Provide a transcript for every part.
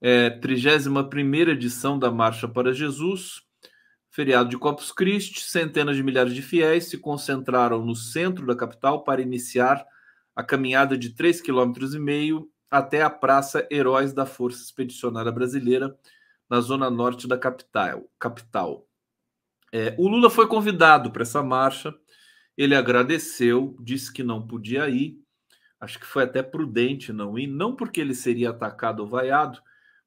é, 31 edição da Marcha para Jesus, feriado de Corpus Christi, centenas de milhares de fiéis se concentraram no centro da capital para iniciar a caminhada de 3,5 km até a Praça Heróis da Força Expedicionária Brasileira, na zona norte da capital. capital. É, o Lula foi convidado para essa marcha, ele agradeceu, disse que não podia ir, acho que foi até prudente não ir, não porque ele seria atacado ou vaiado,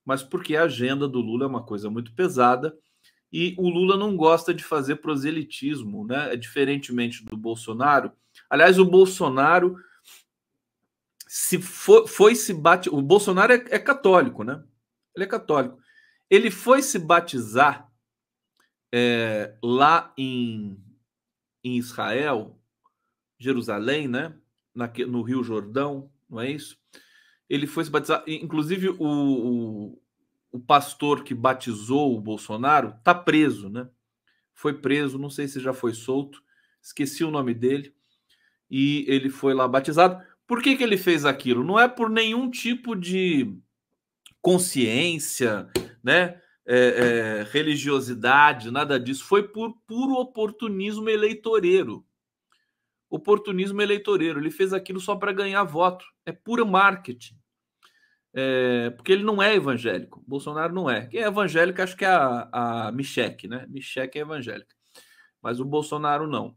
mas porque a agenda do Lula é uma coisa muito pesada e o Lula não gosta de fazer proselitismo, né? É diferentemente do Bolsonaro. Aliás, o Bolsonaro se foi, foi se bate, o Bolsonaro é, é, católico, né? Ele é católico. Ele foi se batizar é, lá em, em Israel, Jerusalém, né? Na, no Rio Jordão, não é isso? ele foi se batizar. Inclusive, o, o, o pastor que batizou o Bolsonaro está preso, né? Foi preso, não sei se já foi solto, esqueci o nome dele, e ele foi lá batizado. Por que, que ele fez aquilo? Não é por nenhum tipo de consciência, né? É, é, religiosidade, nada disso. Foi por puro oportunismo eleitoreiro. Oportunismo eleitoreiro. Ele fez aquilo só para ganhar voto. É pura marketing é, porque ele não é evangélico. Bolsonaro não é. Quem é evangélico acho que é a, a né? Michele é evangélica. Mas o Bolsonaro não.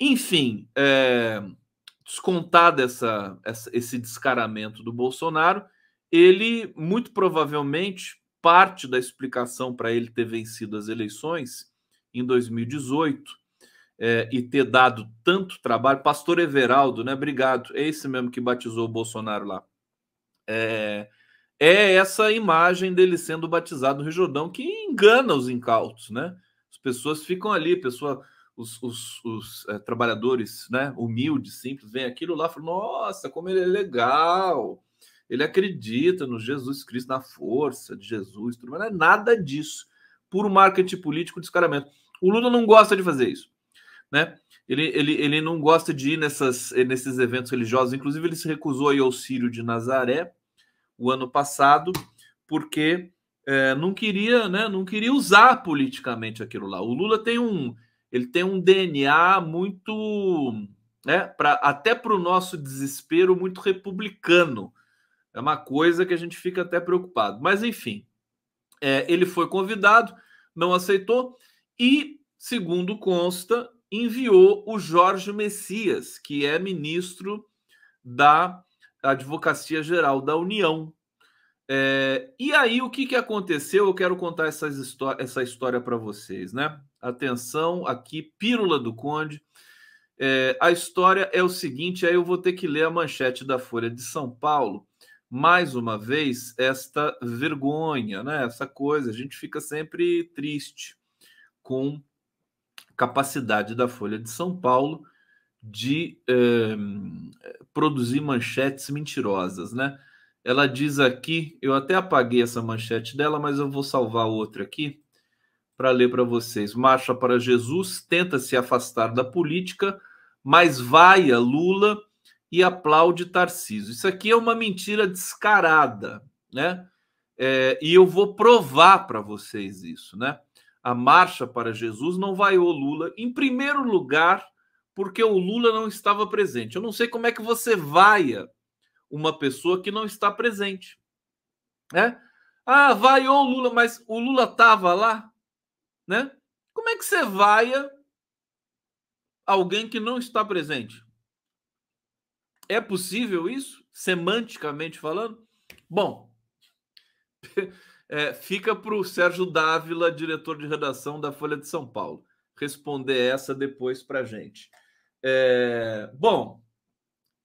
Enfim, é, descontado essa, essa, esse descaramento do Bolsonaro, ele muito provavelmente parte da explicação para ele ter vencido as eleições em 2018 é, e ter dado tanto trabalho. Pastor Everaldo, né? Obrigado. É esse mesmo que batizou o Bolsonaro lá. É, é essa imagem dele sendo batizado no Rio Jordão que engana os incautos, né? As pessoas ficam ali, pessoa, os, os, os é, trabalhadores né, humildes, simples, vem aquilo lá e falam, nossa, como ele é legal, ele acredita no Jesus Cristo, na força de Jesus, tudo, mas não é nada disso. Puro marketing político descaramento. O Lula não gosta de fazer isso, né? Ele, ele, ele não gosta de ir nessas, nesses eventos religiosos. Inclusive, ele se recusou a ir ao Sírio de Nazaré, o ano passado, porque é, não queria, né, não queria usar politicamente aquilo lá. O Lula tem um, ele tem um DNA muito, né, pra, até para o nosso desespero, muito republicano. É uma coisa que a gente fica até preocupado. Mas enfim, é, ele foi convidado, não aceitou e, segundo consta, enviou o Jorge Messias, que é ministro da a Advocacia Geral da União. É, e aí, o que, que aconteceu? Eu quero contar essas essa história para vocês, né? Atenção aqui, Pílula do Conde. É, a história é o seguinte: aí eu vou ter que ler a manchete da Folha de São Paulo, mais uma vez, esta vergonha, né? Essa coisa, a gente fica sempre triste com capacidade da Folha de São Paulo de. Eh, produzir manchetes mentirosas, né? Ela diz aqui, eu até apaguei essa manchete dela, mas eu vou salvar outra aqui para ler para vocês. Marcha para Jesus tenta se afastar da política, mas vai a Lula e aplaude Tarcísio. Isso aqui é uma mentira descarada, né? É, e eu vou provar para vocês isso, né? A marcha para Jesus não vai o Lula. Em primeiro lugar, porque o Lula não estava presente. Eu não sei como é que você vaia uma pessoa que não está presente. Né? Ah, vaiou o Lula, mas o Lula estava lá? Né? Como é que você vaia alguém que não está presente? É possível isso, semanticamente falando? Bom, é, fica para o Sérgio Dávila, diretor de redação da Folha de São Paulo, responder essa depois para gente. É, bom, o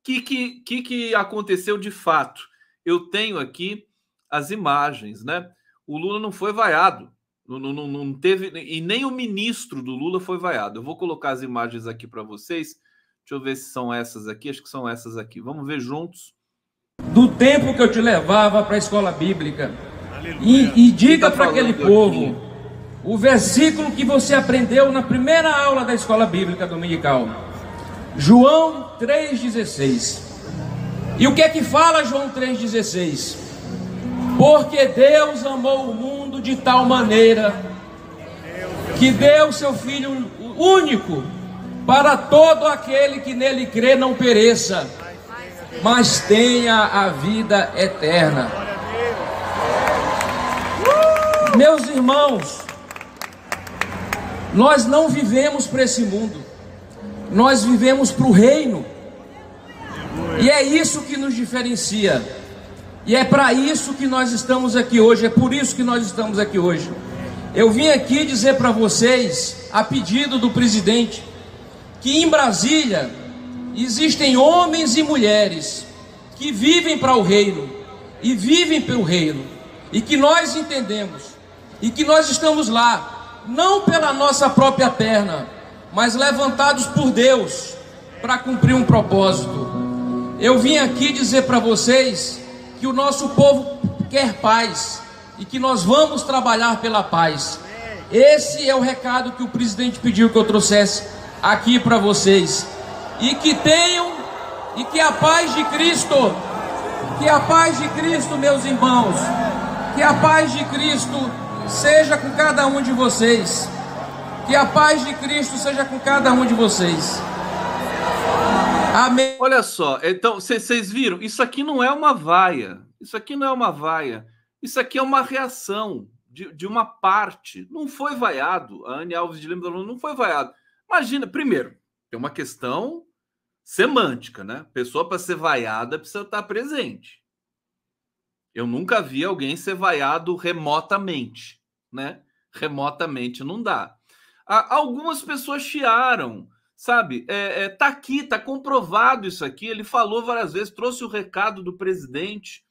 que, que, que, aconteceu de fato? Eu tenho aqui as imagens, né? O Lula não foi vaiado, não, não, não teve, e nem o ministro do Lula foi vaiado. Eu vou colocar as imagens aqui para vocês. Deixa eu ver se são essas aqui, acho que são essas aqui. Vamos ver juntos. Do tempo que eu te levava para a escola bíblica. E, e, diga tá para aquele povo aqui? o versículo que você aprendeu na primeira aula da escola bíblica dominical João 3,16. E o que é que fala João 3,16? Porque Deus amou o mundo de tal maneira que deu seu Filho único para todo aquele que nele crê não pereça, mas tenha a vida eterna. Meus irmãos, nós não vivemos para esse mundo nós vivemos para o reino. E é isso que nos diferencia. E é para isso que nós estamos aqui hoje, é por isso que nós estamos aqui hoje. Eu vim aqui dizer para vocês, a pedido do presidente, que em Brasília existem homens e mulheres que vivem para o reino e vivem pelo reino, e que nós entendemos, e que nós estamos lá, não pela nossa própria perna, mas levantados por Deus para cumprir um propósito. Eu vim aqui dizer para vocês que o nosso povo quer paz e que nós vamos trabalhar pela paz. Esse é o recado que o presidente pediu que eu trouxesse aqui para vocês. E que tenham e que a paz de Cristo, que a paz de Cristo, meus irmãos, que a paz de Cristo seja com cada um de vocês. Que a paz de Cristo seja com cada um de vocês. Amém. Olha só, então vocês viram? Isso aqui não é uma vaia. Isso aqui não é uma vaia. Isso aqui é uma reação de, de uma parte. Não foi vaiado. A Anne Alves de Lima não foi vaiado. Imagina, primeiro, tem uma questão semântica, né? Pessoa para ser vaiada precisa estar tá presente. Eu nunca vi alguém ser vaiado remotamente, né? Remotamente não dá. Algumas pessoas chiaram, sabe? É, é, tá aqui, tá comprovado isso aqui. Ele falou várias vezes, trouxe o recado do presidente,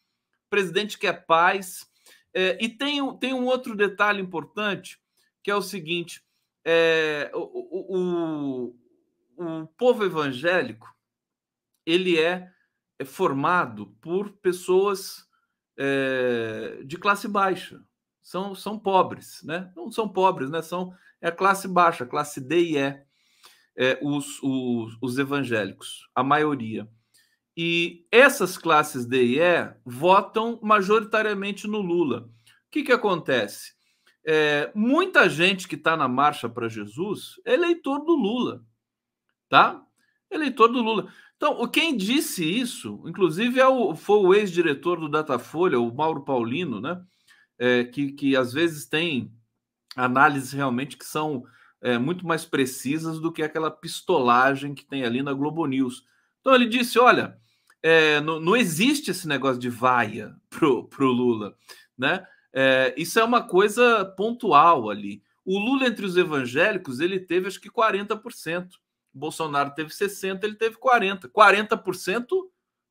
presidente que é paz. É, e tem, tem um outro detalhe importante, que é o seguinte: é, o, o, o povo evangélico ele é, é, formado por pessoas é, de classe baixa são, são pobres, né? Não são pobres, né? São é a classe baixa, classe D e E, é, os, os, os evangélicos, a maioria. E essas classes D e E votam majoritariamente no Lula. O que, que acontece? É, muita gente que está na marcha para Jesus é eleitor do Lula, tá? Eleitor do Lula. Então, quem disse isso, inclusive, é o, foi o ex-diretor do Datafolha, o Mauro Paulino, né? é, que, que às vezes tem análises realmente que são é, muito mais precisas do que aquela pistolagem que tem ali na Globo News. Então ele disse: olha, é, não, não, existe esse negócio de vaia pro, o Lula, né? É, isso é uma coisa pontual ali. O Lula entre os evangélicos ele teve acho que 40%. Bolsonaro teve 60, ele teve 40. 40%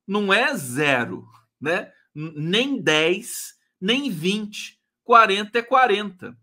não é zero, né? Nem 10 nem 20. 40 é 40.